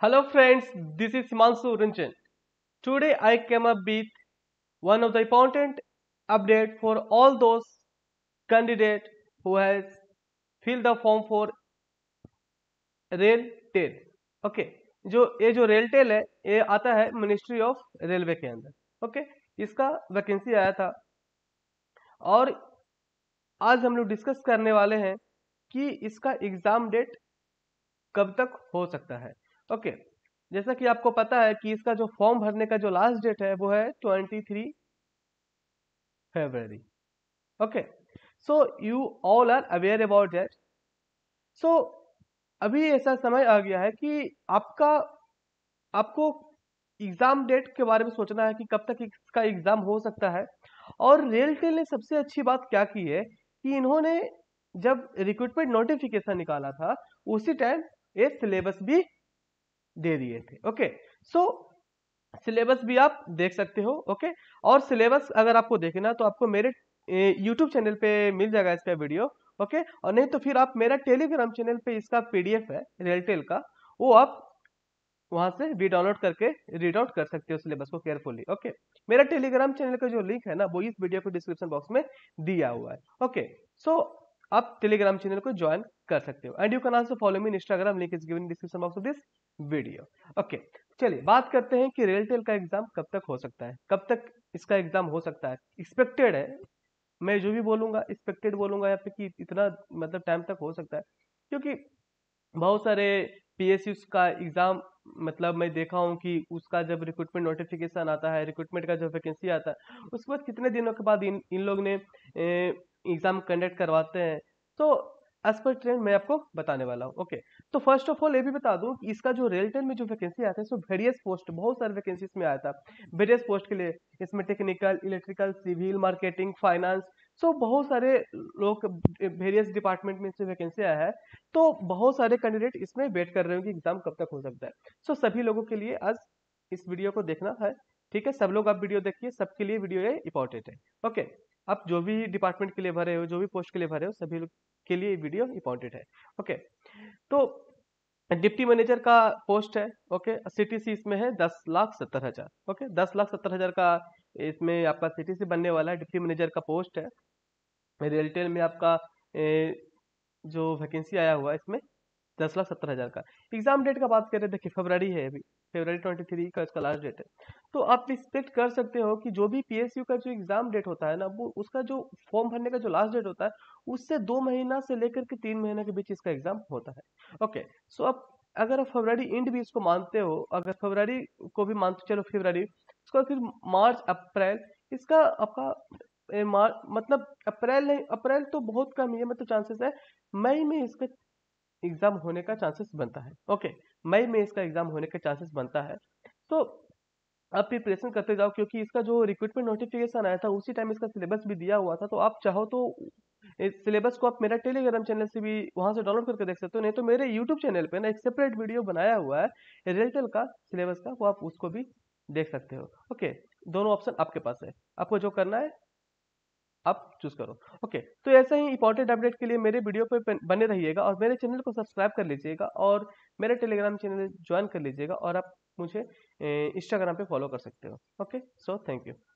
Hello friends, this is Mansu Ranjan. Today I came up with one of the important update for all those candidate who has filled the form for RailTel okay जो ये जो rail tell है ये आता है ministry of railway के अंदर okay इसका वैकेंसी आया था और आज हम लोग डिस्कस करने वाले हैं कि इसका एग्ज़ाम डेट कब तक हो सकता है ओके जैसा कि आपको पता है कि इसका जो फॉर्म भरने का जो लास्ट डेट है वो है twenty three February okay so you all are aware about date so अभी ऐसा समय आ गया है कि आपका आपको एग्जाम डेट के बारे में सोचना है कि कब तक इसका एग्जाम हो सकता है और रेलटेल ने सबसे अच्छी बात क्या की है कि इन्होंने जब रिक्रूटमेंट नोटिफिकेशन निकाला था उसी टाइम ये सिलेबस भी दे दिए थे ओके सो सिलेबस भी आप देख सकते हो ओके और सिलेबस अगर आपको देखना तो आपको मेरे यूट्यूब चैनल पे मिल जाएगा इसका वीडियो ओके और नहीं तो फिर आप मेरा टेलीग्राम चैनल पे इसका पीडीएफ है रेलटेल का वो आप वहां से भी डाउनलोड करके रीड आउट कर सकते हो सिलेबस को केयरफुली ओके मेरा टेलीग्राम चैनल का जो लिंक है ना वो इस वीडियो को डिस्क्रिप्शन बॉक्स में दिया हुआ है ओके सो आप टेलीग्राम चैनल को ज्वाइन कर सकते हो and you can also follow me Instagram link is given description box of this video okay चलिए बात करते हैं कि रेलटेल का एग्जाम कब तक हो सकता है कब तक इसका एग्जाम हो सकता है एक्सपेक्टेड है मैं जो भी बोलूंगा एक्सपेक्टेड बोलूंगा या फिर कि इतना मतलब टाइम तक हो सकता है क्योंकि बहुत सारे पी का एग्ज़ाम मतलब मैं देखा हूँ कि उसका जब रिक्रूटमेंट नोटिफिकेशन आता है रिक्रूटमेंट का जब वैकेंसी आता है उसके बाद कितने दिनों के बाद इन इन लोग ने एग्ज़ाम कंडक्ट करवाते हैं तो एज पर ट्रेंड मैं आपको बताने वाला हूँ ओके तो फर्स्ट ऑफ ऑल ये भी बता दूँ कि इसका जो रेल टेन में जो वैकेंसी आया था सो वेरियस पोस्ट बहुत सारे वैकेंसी में आया था वेरियस पोस्ट के लिए इसमें technical electrical civil marketing finance so बहुत सारे लोग वेरियस डिपार्टमेंट में इससे वैकेंसी आया है तो बहुत सारे कैंडिडेट इसमें वेट कर रहे हैं कि एग्जाम कब तक हो सकता है सो so, सभी लोगों के लिए आज इस वीडियो को देखना है ठीक है सब लोग आप वीडियो देखिए सबके लिए वीडियो ये इंपॉर्टेंट है ओके आप जो भी डिपार्टमेंट के लिए भरे हो जो भी पोस्ट के लिए भरे हो सभी के लिए वीडियो इंपॉर्टेंट है ओके तो डिप्टी मैनेजर का पोस्ट है ओके सी इसमें है दस लाख सत्तर हजार ओके दस लाख सत्तर हजार का इसमें आपका सी बनने वाला है डिप्टी मैनेजर का पोस्ट है रियलटेल में आपका ए, जो वैकेंसी आया हुआ है इसमें दस लाख सत्तर हज़ार का एग्जाम डेट का बात करें देखिए फरवरी है अभी फरवरी ट्वेंटी थ्री का इसका लास्ट डेट है तो आप एक्सपेक्ट कर सकते हो कि जो भी पीएसयू का जो एग्ज़ाम डेट होता है ना वो उसका जो फॉर्म भरने का जो लास्ट डेट होता है उससे दो महीना से लेकर के तीन महीने के बीच इसका एग्ज़ाम होता है ओके सो अब अगर आप फरवरी एंड भी इसको मानते हो अगर फरवरी को भी मानते चलो फरवरी उसके बाद फिर मार्च अप्रैल इसका आपका मतलब अप्रैल नहीं अप्रैल तो बहुत कम ही है मतलब चांसेस है मई में इसका एग्जाम होने का चांसेस बनता है ओके मई में इसका एग्जाम होने का चांसेस बनता है तो आप प्रिपरेशन करते जाओ क्योंकि इसका जो रिक्रूटमेंट नोटिफिकेशन आया था उसी टाइम इसका सिलेबस भी दिया हुआ था तो आप चाहो तो सिलेबस को आप मेरा टेलीग्राम चैनल से भी वहां से डाउनलोड करके देख सकते हो नहीं तो मेरे यूट्यूब चैनल पे ना एक सेपरेट वीडियो बनाया हुआ है रिजल्ट का सिलेबस का वो आप उसको भी देख सकते हो ओके दोनों ऑप्शन आपके पास है आपको जो करना है आप चूज करो ओके तो ऐसा ही इंपॉर्टेंट अपडेट के लिए मेरे वीडियो पर बने रहिएगा और मेरे चैनल को सब्सक्राइब कर लीजिएगा और मेरे टेलीग्राम चैनल ज्वाइन कर लीजिएगा और आप मुझे इंस्टाग्राम पे फॉलो कर सकते हो ओके सो थैंक यू